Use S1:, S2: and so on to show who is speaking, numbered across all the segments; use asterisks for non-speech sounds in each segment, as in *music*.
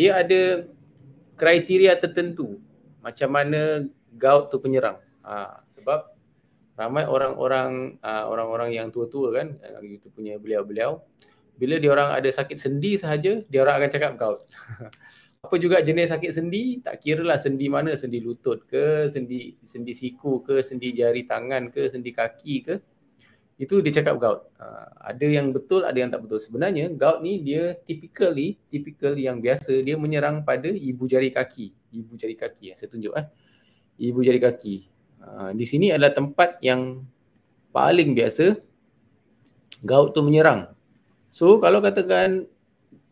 S1: dia ada kriteria tertentu macam mana gout tu penyerang. Ha, sebab ramai orang-orang ha, orang-orang yang tua-tua kan itu punya beliau-beliau bila dia orang ada sakit sendi sahaja dia orang akan cakap gout. *laughs* Apa juga jenis sakit sendi, tak kira lah sendi mana, sendi lutut ke, sendi sendi siku ke, sendi jari tangan ke, sendi kaki ke, itu dia cakap gout. Uh, ada yang betul, ada yang tak betul. Sebenarnya gout ni dia typically, typical yang biasa dia menyerang pada ibu jari kaki. Ibu jari kaki ya, saya tunjuk eh. Ibu jari kaki. Uh, di sini adalah tempat yang paling biasa gout tu menyerang. So kalau katakan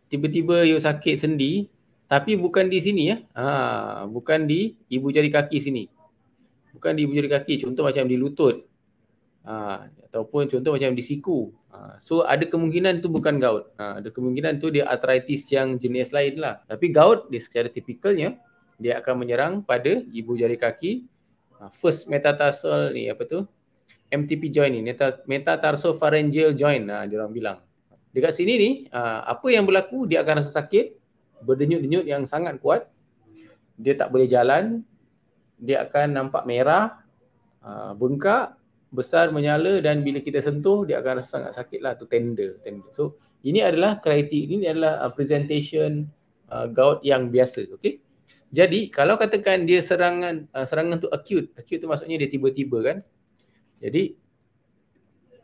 S1: tiba-tiba you sakit sendi tapi bukan di sini ya. Ha, bukan di ibu jari kaki sini. Bukan di ibu jari kaki. Contoh macam di lutut ha, ataupun contoh macam di siku. Ha, so ada kemungkinan tu bukan gout. Ha, ada kemungkinan tu dia arthritis yang jenis lain lah. Tapi gout dia secara tipikalnya dia akan menyerang pada ibu jari kaki. Ha, first metatarsal ni apa tu? MTP joint ni, metatarsopharyngeal joint ha, dia orang bilang. Dekat sini ni, ha, apa yang berlaku dia akan rasa sakit, berdenyut-denyut yang sangat kuat. Dia tak boleh jalan, dia akan nampak merah, ha, bengkak, besar menyala dan bila kita sentuh dia akan rasa sangat sakit lah tu tender, tender. So ini adalah kriteria ini adalah uh, presentation uh, gout yang biasa okay Jadi kalau katakan dia serangan uh, serangan tu acute, acute tu maksudnya dia tiba-tiba kan. Jadi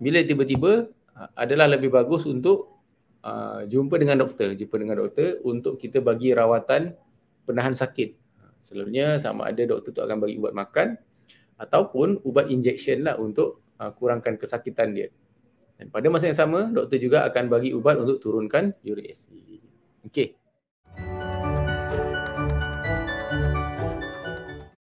S1: bila tiba-tiba uh, adalah lebih bagus untuk uh, jumpa dengan doktor, jumpa dengan doktor untuk kita bagi rawatan penahan sakit. Selalunya sama ada doktor tu akan bagi buat makan ataupun ubat injection lah untuk uh, kurangkan kesakitan dia. Dan pada masa yang sama, doktor juga akan bagi ubat untuk turunkan uric acid. Okey.